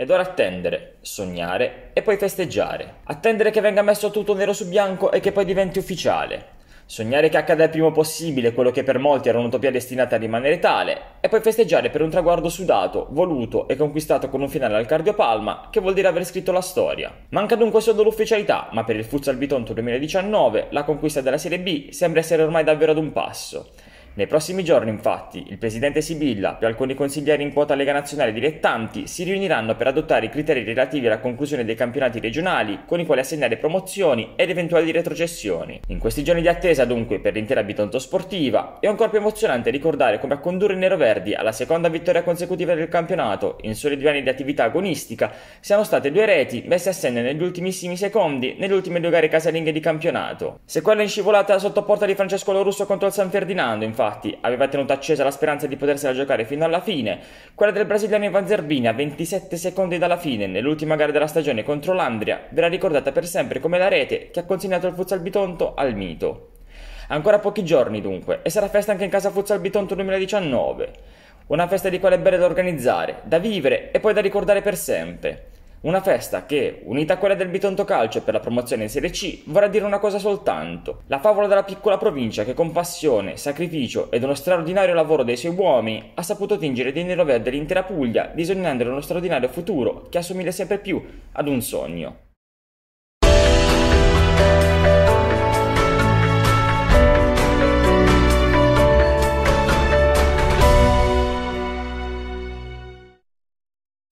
Ed ora attendere, sognare e poi festeggiare. Attendere che venga messo tutto nero su bianco e che poi diventi ufficiale. Sognare che accada il primo possibile quello che per molti era un'utopia destinata a rimanere tale, e poi festeggiare per un traguardo sudato, voluto e conquistato con un finale al cardiopalma, che vuol dire aver scritto la storia. Manca dunque solo l'ufficialità, ma per il Futsal Bitonto 2019 la conquista della Serie B sembra essere ormai davvero ad un passo. Nei prossimi giorni, infatti, il presidente Sibilla più alcuni consiglieri in quota Lega Nazionale dilettanti si riuniranno per adottare i criteri relativi alla conclusione dei campionati regionali, con i quali assegnare promozioni ed eventuali retrocessioni. In questi giorni di attesa, dunque, per l'intera Bitonto sportiva, è ancora più emozionante ricordare come a condurre i neroverdi alla seconda vittoria consecutiva del campionato, in soli due anni di attività agonistica, siano state due reti messe a segno negli ultimissimi secondi nelle ultime due gare casalinghe di campionato. Se quella in scivolata sotto porta di Francesco Lorusso contro il San Ferdinando, infatti, infatti, aveva tenuto accesa la speranza di potersela giocare fino alla fine. Quella del brasiliano Ivan Zerbini, a 27 secondi dalla fine, nell'ultima gara della stagione contro l'Andria, verrà ricordata per sempre come la rete che ha consegnato il futsal bitonto al mito. Ancora pochi giorni dunque, e sarà festa anche in casa Futsal Bitonto 2019. Una festa di quale è bella da organizzare, da vivere e poi da ricordare per sempre. Una festa che, unita a quella del Bitonto Calcio per la promozione in Serie C, vorrà dire una cosa soltanto. La favola della piccola provincia che con passione, sacrificio ed uno straordinario lavoro dei suoi uomini ha saputo tingere di nero verde l'intera Puglia, disegnandole uno straordinario futuro che assomiglia sempre più ad un sogno.